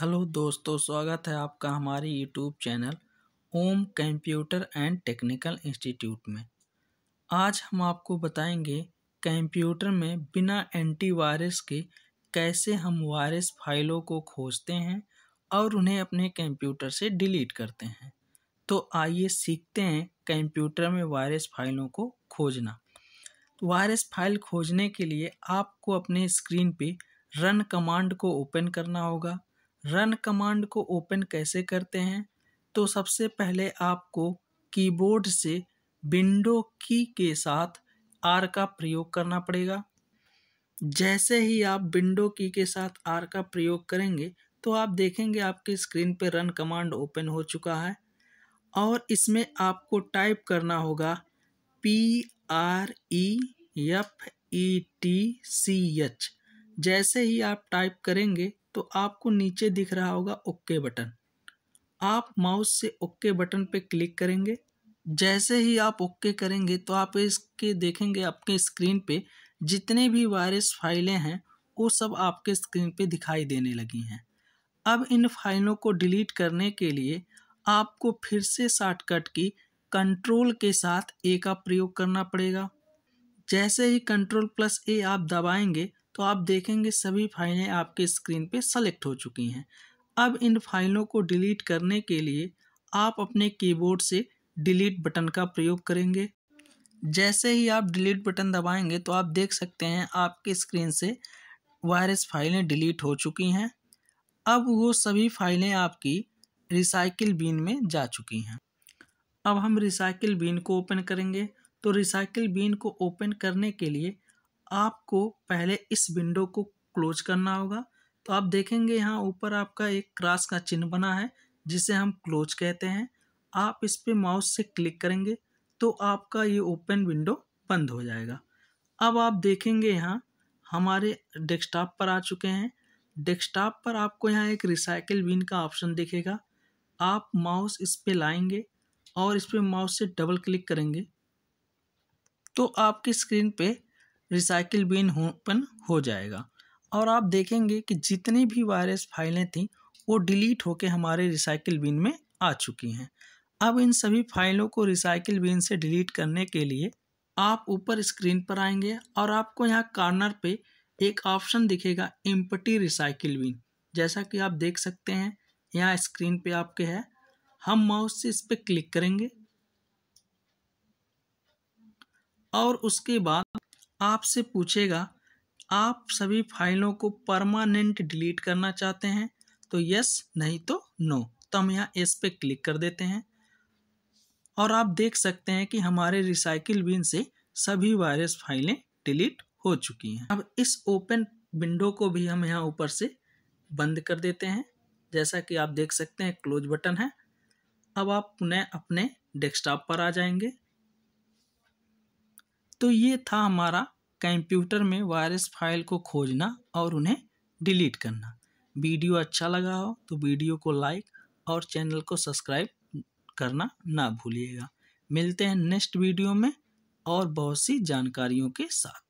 hello दोस्तों स्वागत है आपका हमारे YouTube channel Om computer and technical institute में आज हम आपको बताएंगे कंप्यूटर में बिना एंटीवायरस के कैसे हम वायरस फाइलों को खोजते हैं और उन्हें अपने कंप्यूटर से डिलीट करते हैं तो आइए सीखते हैं कंप्यूटर में वायरस फाइलों को खोजना वायरस फाइल खोजने के लिए आपको अपने स्क्रीन पे रन कमांड को ओपन करना होगा रन कमांड को ओपन कैसे करते हैं तो सबसे पहले आपको कीबोर्ड से विंडो की के साथ आर का प्रयोग करना पड़ेगा जैसे ही आप विंडो की के साथ आर का प्रयोग करेंगे तो आप देखेंगे आपके स्क्रीन पर रन कमांड ओपन हो चुका है और इसमें आपको टाइप करना होगा P R E F E T C H जैसे ही आप टाइप करेंगे तो आपको नीचे दिख रहा होगा ओके बटन आप माउस से ओके बटन पे क्लिक करेंगे जैसे ही आप ओके करेंगे तो आप इसके देखेंगे आपके स्क्रीन पे जितने भी वायरस फाइलें हैं वो सब आपके स्क्रीन पे दिखाई देने लगी हैं अब इन फाइलों को डिलीट करने के लिए आपको फिर से शॉर्टकट की कंट्रोल के साथ ए का प्रयोग करना पड़ेगा जैसे ही कंट्रोल प्लस ए आप दबाएंगे तो आप देखेंगे सभी फाइलें आपके स्क्रीन पे सेलेक्ट हो चुकी हैं अब इन फाइलों को डिलीट करने के लिए आप अपने कीबोर्ड से डिलीट बटन का प्रयोग करेंगे जैसे ही आप डिलीट बटन दबाएंगे तो आप देख सकते हैं आपके स्क्रीन से वायरस फाइलें डिलीट हो चुकी हैं अब वो सभी फाइलें आपकी रिसाइकिल बीन में जा चुकी हैं अब हम रिसाइकिल बीन को ओपन करेंगे तो रिसाइकिल बीन को ओपन करने के लिए आपको पहले इस विंडो को क्लोज करना होगा तो आप देखेंगे यहाँ ऊपर आपका एक क्रॉस का चिन्ह बना है जिसे हम क्लोज कहते हैं आप इस पर माउस से क्लिक करेंगे तो आपका ये ओपन विंडो बंद हो जाएगा अब आप देखेंगे यहाँ हमारे डेस्कटॉप पर आ चुके हैं डेस्कटॉप पर आपको यहाँ एक रिसाइकिल बिन का ऑप्शन दिखेगा आप माउस इस पर लाएंगे और इस पर माउस से डबल क्लिक करेंगे तो आपकी स्क्रीन पे रिसाइकिल बिन ओपन हो जाएगा और आप देखेंगे कि जितनी भी वायरस फाइलें थीं वो डिलीट होके हमारे रिसाइकिल बिन में आ चुकी हैं अब इन सभी फाइलों को रिसाइकिल बिन से डिलीट करने के लिए आप ऊपर स्क्रीन पर आएंगे और आपको यहाँ कार्नर पे एक ऑप्शन दिखेगा एम्पटी रिसाइकिल बिन जैसा कि आप देख सकते हैं यहाँ स्क्रीन पे आपके है हम माउस से इस पर क्लिक करेंगे और उसके बाद आपसे पूछेगा आप सभी फाइलों को परमानेंट डिलीट करना चाहते हैं तो यस नहीं तो नो तो हम यहाँ एस पे क्लिक कर देते हैं और आप देख सकते हैं कि हमारे रिसाइकिल बिन से सभी वायरस फाइलें डिलीट हो चुकी हैं अब इस ओपन विंडो को भी हम यहाँ ऊपर से बंद कर देते हैं जैसा कि आप देख सकते हैं क्लोज बटन है अब आप पुनः अपने डेस्कटॉप पर आ जाएंगे तो ये था हमारा कंप्यूटर में वायरस फाइल को खोजना और उन्हें डिलीट करना वीडियो अच्छा लगा हो तो वीडियो को लाइक और चैनल को सब्सक्राइब करना ना भूलिएगा मिलते हैं नेक्स्ट वीडियो में और बहुत सी जानकारियों के साथ